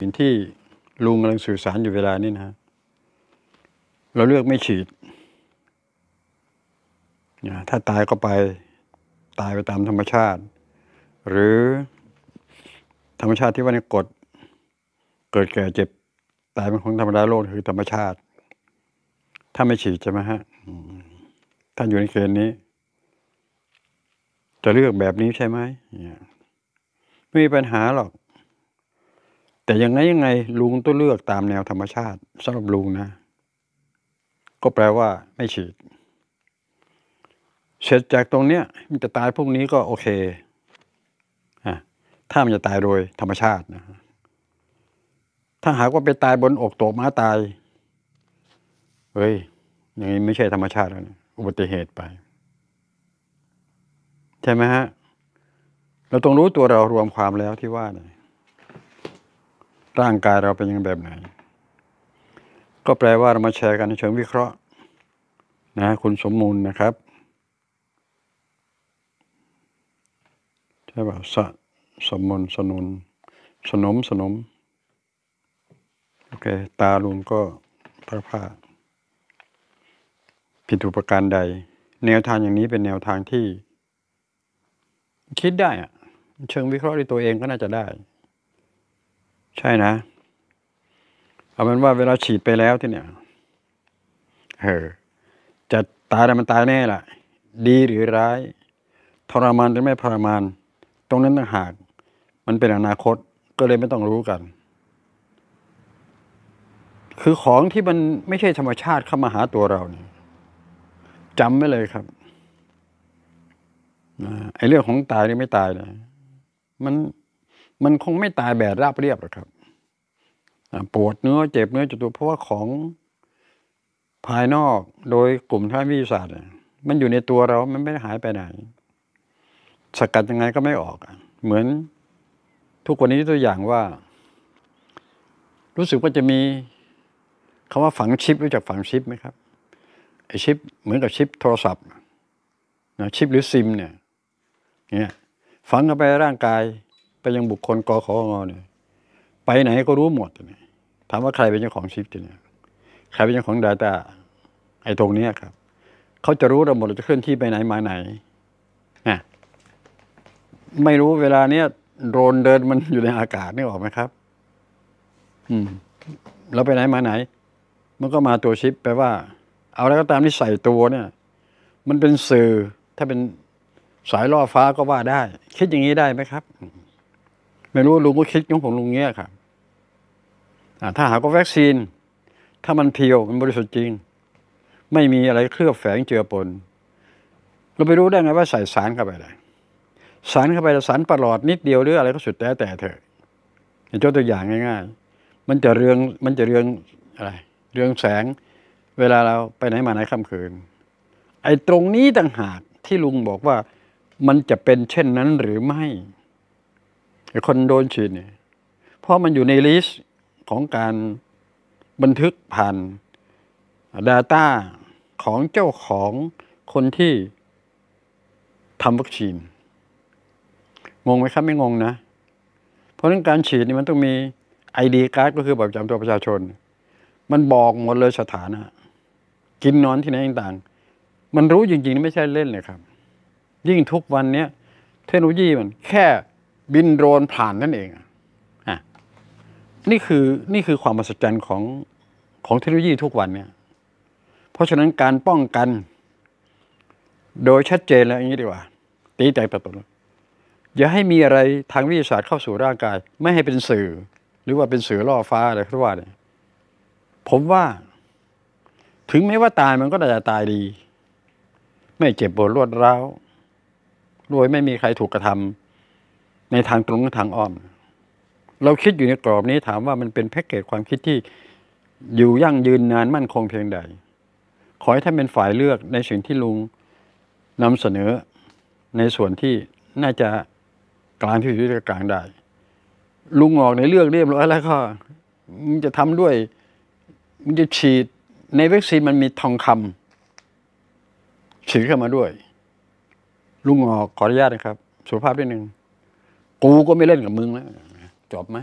สิ่งที่ลุงกำลังสื่อสารอยู่เวลานี้นะเราเลือกไม่ฉีดนะถ้าตายก็ไปตายไปตามธรรมชาติ หรือ ธรรมชาติที่ว่าในกฎเกิดแก่เจ็บตายเป็นของธรรมดาโลกคือธรรมชาติ ถ้าไม่ฉีดใช่ไหมฮะ ถ้าอยู่ในเกณฑ์นี้ จะเลือกแบบนี้ใช่ไหมไม่มีปัญหาหรอกแต่ยังไง ยังไงลุงต้องเลือกตามแนวธรรมชาติสำหรับลุงนะ ก็แปลว่า ไม่ฉีด เสร็จจากตรงเนี้ยมันจะตายพวกนี้ก็โอเคอ่ะถ้ามันจะตายโดยธรรมชาตินะ ถ้าหากว่าไปตายบนอกตกม้าตายเฮ้ยอย่างนี้ไม่ใช่ ธรรมชาติแล้วนะอุบัติเหตุไปใช่ไหมฮะเราต้องรู้ตัวเรารวมความแล้วที่ว่าเนี่ยร่างกายเราเป็นยังแบบไหน ก็แปลว่าเรามาแชร์กันในเชิงวิเคราะห์นะคุณสมมูลนะครับใช่ป่าสะสมมูลสนุน สนมสนมโอเคตาลุงก็พระพาผิดถูกประการใด แนวทางอย่างนี้เป็นแนวทางที่ คิดได้อะเชิงวิเคราะห์ด้วยตัวเองก็น่าจะได้ใช่นะ เอาเป็นว่าเวลาฉีดไปแล้วที่เนี่ยเออ จะตายมันตายแน่ล่ะดีหรือร้ายทรมานหรือไม่ทรมานตรงนั้นต่างหาก มันเป็นอนาคต ก็เลยไม่ต้องรู้กัน คือของที่มันไม่ใช่ธรรมชาติเข้ามาหาตัวเราเนี่ยจำไว้เลยครับไอ้เรื่องของตายหรือไม่ตายเนี่ยมันมันคงไม่ตายแบบราบเรียบหรอกครับปวดเนื้อเจ็บเนื้อจุดตัวเพราะว่าของภายนอกโดยกลุ่มทางวิทยาศาสตร์มันอยู่ในตัวเรา มันไม่หายไปไหนสกัดยังไงก็ไม่ออก เหมือนทุกวันนี้ตัวอย่างว่า รู้สึกว่าจะมีคาว่าฝังชิปรู้จักฝังชิปไหมครับไอชิปเหมือนกับชิปโทรศัพท์นะชิปหรือซิมเนี่ยเนี่ยฝังเข้าไปร่างกายไปยังบุคคลกขงเนี่ยไปไหนก็รู้หมดเนี่ยถามว่าใครเป็นเจ้าของชิปเนี่ยใครเป็นเจ้าของ Data ไอ้ตรงนี้ครับ เขาจะรู้เราหมดเราจะเคลื่อนที่ไปไหนมาไหนนะไม่รู้เวลา เนี้ยโดรนเดินมันอยู่ในอากาศนี่ออกไหมครับ อืมเราไปไหนมาไหน มันก็มาตัวชิปแปลว่า เอาแล้วก็ตามที่ใส่ตัวเนี่ย มันเป็นสื่อ ถ้าเป็นสายล่อฟ้าก็ว่าได้คิดอย่างนี้ได้ไหมครับไม่รู้ลุงก็คิดยงของลุงเงี้ยค่ะถ้าหากว่าวัคซีน ถ้ามันเพียว มันบริสุทธิ์จริง ไม่มีอะไรเคลือบแฝงเจือปนเราไปรู้ได้ไงว่าใส่สารเข้าไปอะไรสารเข้าไปสารประหลอดนิดเดียวหรืออะไรก็สุดแต่แต่เถอะยกตัวอย่างง่ายๆ มันจะเรืองมันจะเรืองอะไร เรืองแสงเวลาเราไปไหนมาไหนค่ำคืน ไอ้ตรงนี้ต่างหากที่ลุงบอกว่ามันจะเป็นเช่นนั้นหรือไม่ไอคนโดนฉีดเนี่ยเพราะมันอยู่ในลิสต์ของการบันทึกผ่าน Data ของเจ้าของคนที่ทำวัคซีน งงไหมครับไม่งงนะ เพราะเรื่องการฉีดนี่มันต้องมี ID การ d ก็คือแบบจำตัวประชาชน มันบอกหมดเลยสถานะ กินนอนที่ไหนต่างๆ มันรู้จริงๆ ไม่ใช่เล่นเลยครับ ยิ่งทุกวันนี้เทคโนโลยีมันแค่บินโดรนผ่านนั่นเองอ่ะนี่คือนี่คือความมหัศจรรย์ของของเทคโนโลยีทุกวันเนี่ย เพราะฉะนั้นการป้องกัน โดยชัดเจนแล้วอย่างนี้ดีกว่าตีใจประตูอย่าให้มีอะไรทางวิทยาศาสตร์เข้าสู่ร่างกาย ไม่ให้เป็นสื่อ หรือว่าเป็นสื่อล่อฟ้าอะไรก็ว่าเนี่ยผมว่า ถึงแม้ว่าตายมันก็อ่าจะตายดี ไม่เจ็บปวดรวดร้าวรวยไม่มีใครถูกกระทำในทางตรงและทางอ้อม เราคิดอยู่ในกรอบนี้ถามว่ามันเป็นแพ็กเกจความคิดที่อยู่ยั่งยืนนานมั่นคงเพียงใด ขอให้ท่านเป็นฝ่ายเลือกในสิ่งที่ลุงนำเสนอในส่วนที่น่าจะกลางที่สุดกลางได้ ลุงออกในเรื่องเรียบร้อยแล้วก็มันจะทำด้วยมันจะฉีดในวัคซีนมันมีทองคำฉีดเข้ามาด้วย ลุงออกขออนุญาตนะครับสุภาพนิดหนึ่งกูก็ไม่เล่นกับมึงแล้วจบไหม